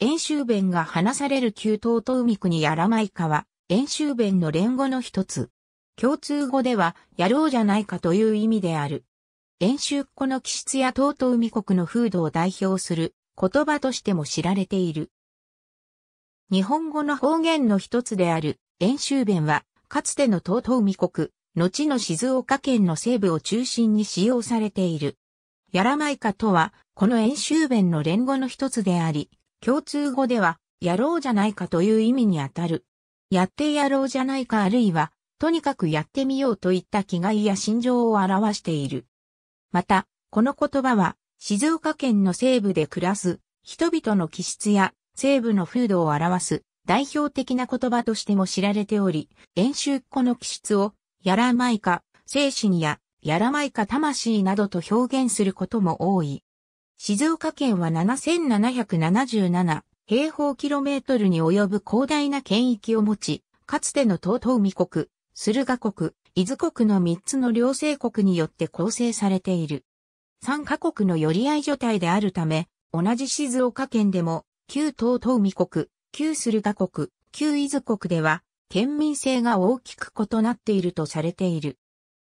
演習弁が話される旧東東海国やらまいかは、演習弁の連語の一つ。共通語では、やろうじゃないかという意味である。演習っ子の気質や東東海国の風土を代表する言葉としても知られている。日本語の方言の一つである演習弁は、かつての東東海国、後の静岡県の西部を中心に使用されている。やらまいかとは、この演習弁の連語の一つであり、共通語では、やろうじゃないかという意味にあたる。やってやろうじゃないかあるいは、とにかくやってみようといった気概や心情を表している。また、この言葉は、静岡県の西部で暮らす人々の気質や西部の風土を表す代表的な言葉としても知られており、演習っ子の気質を、やらまいか、精神や、やらまいか魂などと表現することも多い。静岡県は7777平方キロメートルに及ぶ広大な県域を持ち、かつての東東美国、駿河国、伊豆国の3つの両勢国によって構成されている。3カ国の寄り合い所帯であるため、同じ静岡県でも、旧東東美国、旧駿河国、旧伊豆国では、県民性が大きく異なっているとされている。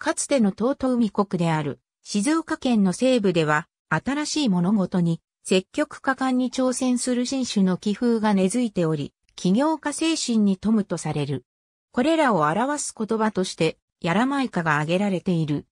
かつての東東美国である、静岡県の西部では、新しい物事に積極果敢に挑戦する新種の気風が根付いており、起業家精神に富むとされる。これらを表す言葉として、ヤラマイカが挙げられている。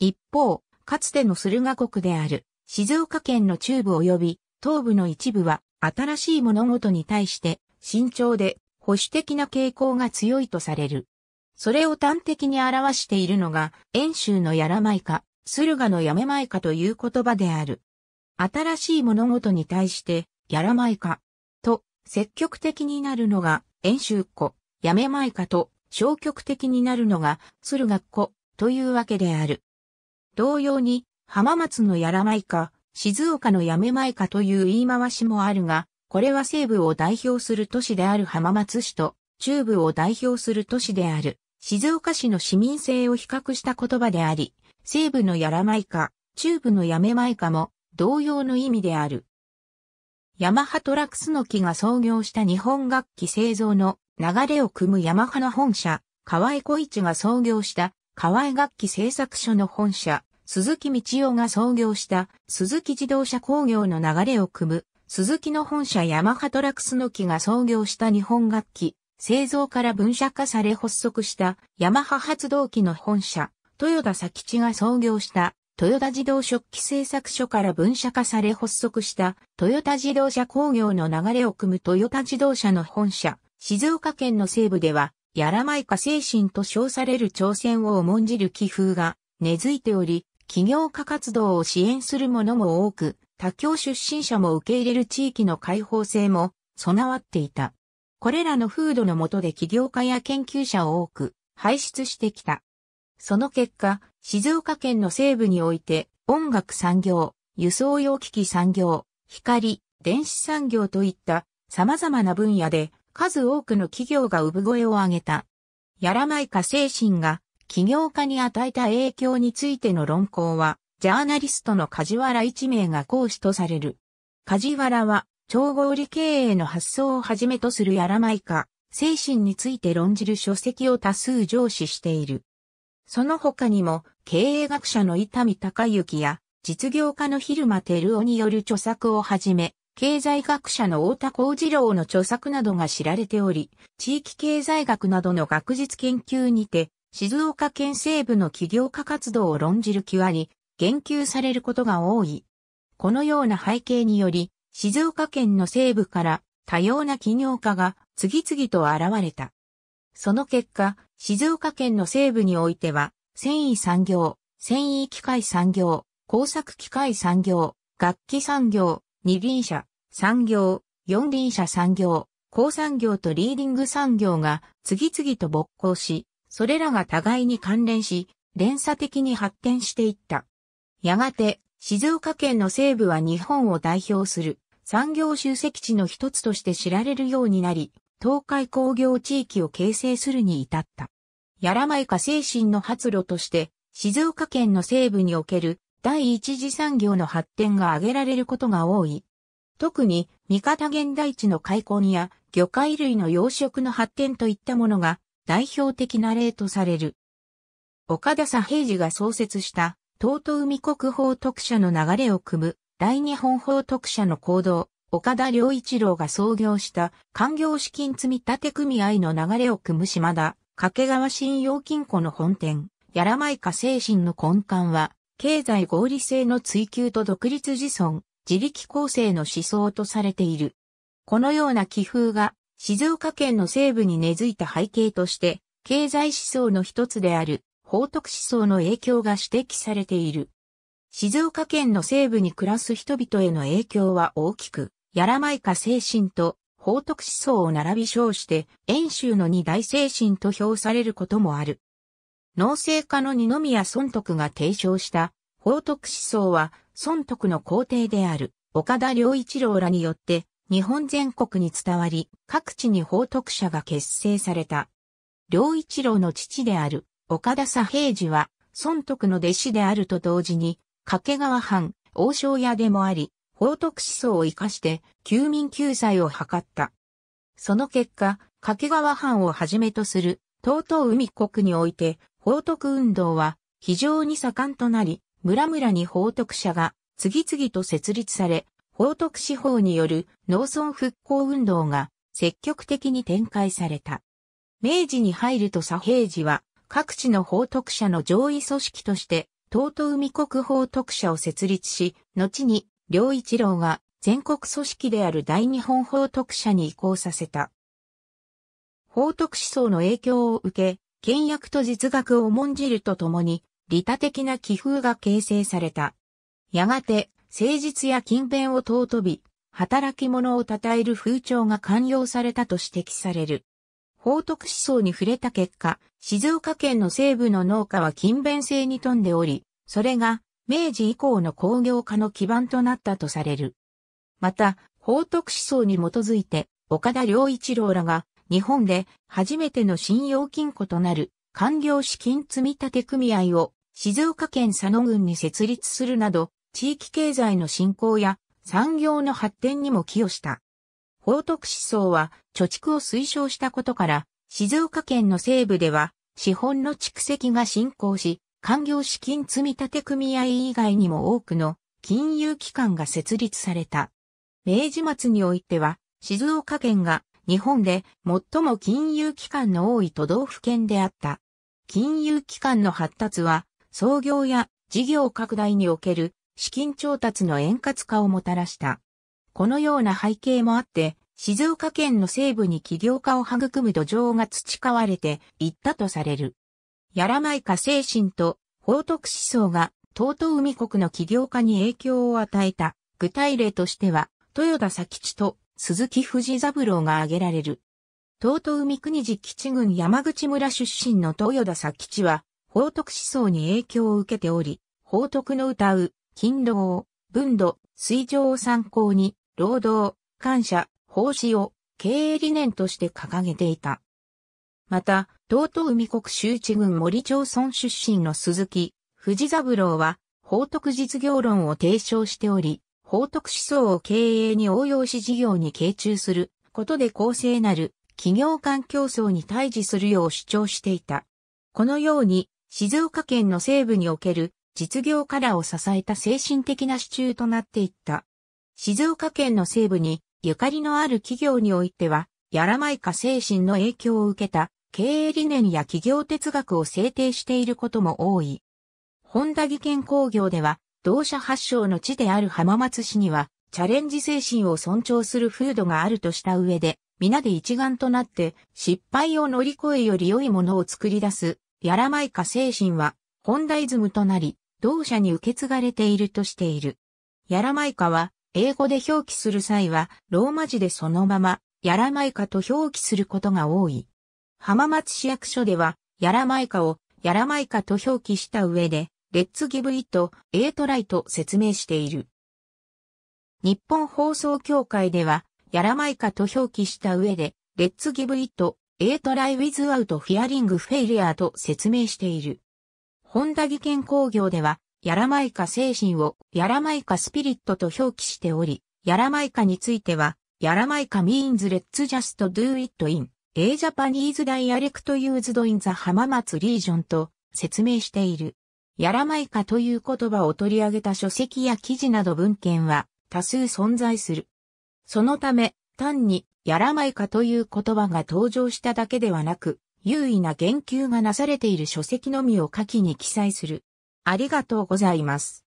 一方、かつての駿河国である、静岡県の中部及び東部の一部は、新しい物事に対して、慎重で保守的な傾向が強いとされる。それを端的に表しているのが、遠州のヤラマイカ、駿河のやめまいかという言葉である。新しい物事に対して、やらまいか、と、積極的になるのが、遠州湖、やめまいかと、消極的になるのが、駿河湖、というわけである。同様に、浜松のやらまいか、静岡のやめまいかという言い回しもあるが、これは西部を代表する都市である浜松市と、中部を代表する都市である、静岡市の市民性を比較した言葉であり、西部のヤラマイカ、中部のヤメマイカも同様の意味である。ヤマハトラクスの木が創業した日本楽器製造の流れを組むヤマハの本社、河合小一が創業した河合楽器製作所の本社、鈴木道夫が創業した鈴木自動車工業の流れを組む鈴木の本社ヤマハトラクスの木が創業した日本楽器製造から分社化され発足したヤマハ発動機の本社豊田佐吉が創業した豊田自動食器製作所から分社化され発足した豊田自動車工業の流れを組む豊田自動車の本社、静岡県の西部では、やらまいか精神と称される挑戦を重んじる気風が根付いており、企業家活動を支援する者も多く、他教出身者も受け入れる地域の開放性も備わっていた。これらの風土の下で起業家や研究者を多く輩出してきた。その結果、静岡県の西部において、音楽産業、輸送用機器産業、光、電子産業といった様々な分野で数多くの企業が産声を上げた。やらまいか精神が起業家に与えた影響についての論考は、ジャーナリストの梶原一名が講師とされる。梶原は、超合理経営の発想をはじめとするやらまいか、精神について論じる書籍を多数上司している。その他にも、経営学者の伊丹隆之や、実業家の蛭間照夫による著作をはじめ、経済学者の太田幸次郎の著作などが知られており、地域経済学などの学術研究にて、静岡県西部の起業家活動を論じる際に、り、言及されることが多い。このような背景により、静岡県の西部から多様な企業家が次々と現れた。その結果、静岡県の西部においては、繊維産業、繊維機械産業、工作機械産業、楽器産業、二輪車、産業、四輪車産業、鉱産業とリーディング産業が次々と勃興し、それらが互いに関連し、連鎖的に発展していった。やがて、静岡県の西部は日本を代表する産業集積地の一つとして知られるようになり、東海工業地域を形成するに至った。やらまいか精神の発露として、静岡県の西部における第一次産業の発展が挙げられることが多い。特に、三方現代地の開墾や魚介類の養殖の発展といったものが代表的な例とされる。岡田佐平次が創設した、東都海国法特社の流れを組む、大日本法特社の行動、岡田良一郎が創業した官業資金積立組合の流れを組む島田、掛川信用金庫の本店、やらまいか精神の根幹は、経済合理性の追求と独立自尊、自力構成の思想とされている。このような気風が、静岡県の西部に根付いた背景として、経済思想の一つである、法徳思想の影響が指摘されている。静岡県の西部に暮らす人々への影響は大きく、やらまいか精神と法徳思想を並び称して、遠州の二大精神と評されることもある。農政家の二宮尊徳が提唱した法徳思想は、尊徳の皇帝である岡田良一郎らによって、日本全国に伝わり、各地に法徳者が結成された。良一郎の父である岡田左平次は、尊徳の弟子であると同時に、掛川藩、王将屋でもあり、道徳思想を生かして、休民救済を図った。その結果、掛川藩をはじめとする、東海国において、報徳運動は非常に盛んとなり、村々に報徳者が次々と設立され、報徳司法による農村復興運動が積極的に展開された。明治に入ると左平次は各地の報徳者の上位組織として、遠海国宝徳者を設立し、後に良一郎が全国組織である大日本法徳社に移行させた。法徳思想の影響を受け、倹約と実学を重んじるとともに、利他的な気風が形成された。やがて、誠実や勤勉を尊び、働き者を称える風潮が寛容されたと指摘される。法徳思想に触れた結果、静岡県の西部の農家は勤勉性に富んでおり、それが明治以降の工業化の基盤となったとされる。また、法徳思想に基づいて、岡田良一郎らが、日本で初めての信用金庫となる、官業資金積立組合を、静岡県佐野郡に設立するなど、地域経済の振興や産業の発展にも寄与した。法徳思想は貯蓄を推奨したことから、静岡県の西部では資本の蓄積が進行し、官業資金積立組合以外にも多くの金融機関が設立された。明治末においては、静岡県が日本で最も金融機関の多い都道府県であった。金融機関の発達は、創業や事業拡大における資金調達の円滑化をもたらした。このような背景もあって、静岡県の西部に起業家を育む土壌が培われていったとされる。やらまいか精神と法徳思想が東東海国の起業家に影響を与えた具体例としては、豊田佐吉と鈴木藤三郎が挙げられる。東東海国寺吉郡山口村出身の豊田佐吉は、法徳思想に影響を受けており、法徳の歌う、勤労、分度、水上を参考に、労働、感謝、奉仕を経営理念として掲げていた。また、道東海国州知郡森町村出身の鈴木、藤三郎は、法徳実業論を提唱しており、法徳思想を経営に応用し事業に傾注することで公正なる企業間競争に対峙するよう主張していた。このように、静岡県の西部における実業家らを支えた精神的な支柱となっていった。静岡県の西部にゆかりのある企業においては、やらまいか精神の影響を受けた経営理念や企業哲学を制定していることも多い。本田技研工業では、同社発祥の地である浜松市には、チャレンジ精神を尊重する風土があるとした上で、皆で一丸となって失敗を乗り越えより良いものを作り出す、やらまいか精神は、本ダイズムとなり、同社に受け継がれているとしている。やらまいかは、英語で表記する際は、ローマ字でそのまま、やらまいかと表記することが多い。浜松市役所では、やらまいかを、やらまいかと表記した上で、レッツギブイット、エイトライと説明している。日本放送協会では、やらまいかと表記した上で、レッツギブイット、エイトライウィズアウトフィアリングフェイリアと説明している。本田技研工業では、やらまいか精神を、やらまいかスピリットと表記しており、やらまいかについては、やらまいか means let's just do it in A Japanese Dialect Used in the 浜松 Region と説明している。やらまいかという言葉を取り上げた書籍や記事など文献は多数存在する。そのため、単にやらまいかという言葉が登場しただけではなく、優位な言及がなされている書籍のみを下記に記載する。ありがとうございます。